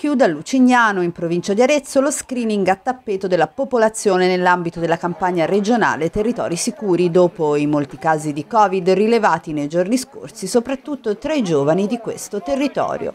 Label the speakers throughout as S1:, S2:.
S1: Chiude a Lucignano, in provincia di Arezzo, lo screening a tappeto della popolazione nell'ambito della campagna regionale Territori Sicuri dopo i molti casi di Covid rilevati nei giorni scorsi, soprattutto tra i giovani di questo territorio.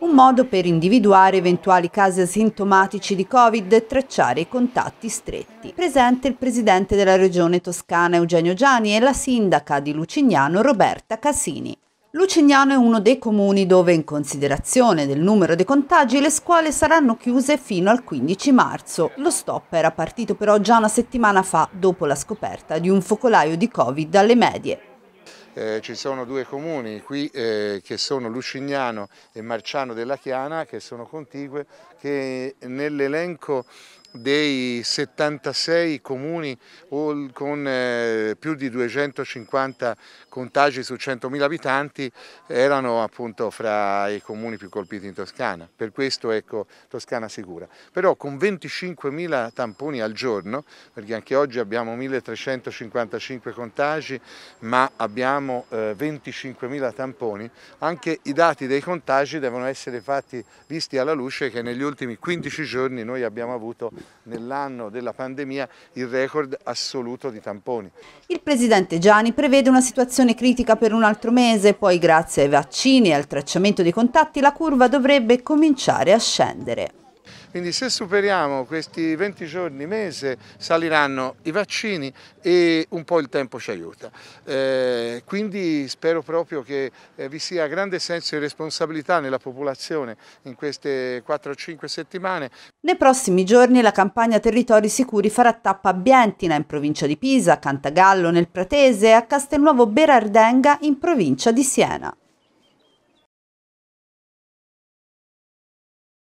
S1: Un modo per individuare eventuali casi asintomatici di Covid e tracciare i contatti stretti. Presente il presidente della regione toscana Eugenio Giani e la sindaca di Lucignano Roberta Casini. Lucignano è uno dei comuni dove, in considerazione del numero dei contagi, le scuole saranno chiuse fino al 15 marzo. Lo stop era partito però già una settimana fa, dopo la scoperta di un focolaio di Covid alle medie.
S2: Eh, ci sono due comuni qui eh, che sono Lucignano e Marciano della Chiana che sono contigue che nell'elenco dei 76 comuni con eh, più di 250 contagi su 100.000 abitanti erano appunto fra i comuni più colpiti in Toscana, per questo ecco Toscana sicura. Però con 25.000 tamponi al giorno, perché anche oggi abbiamo 1.355 contagi, ma abbiamo 25.000 eh, tamponi, anche i dati dei contagi devono essere fatti visti alla luce che negli ultimi 15 giorni noi abbiamo avuto nell'anno della pandemia il record assoluto di tamponi.
S1: Il presidente Gianni prevede una situazione critica per un altro mese, poi grazie ai vaccini e al tracciamento dei contatti la curva dovrebbe cominciare a scendere.
S2: Quindi se superiamo questi 20 giorni, mese, saliranno i vaccini e un po' il tempo ci aiuta. Eh, quindi spero proprio che eh, vi sia grande senso di responsabilità nella popolazione in queste
S1: 4-5 settimane. Nei prossimi giorni la campagna Territori Sicuri farà tappa a Bientina in provincia di Pisa, a Cantagallo nel Pratese e a Castelnuovo Berardenga in provincia di Siena.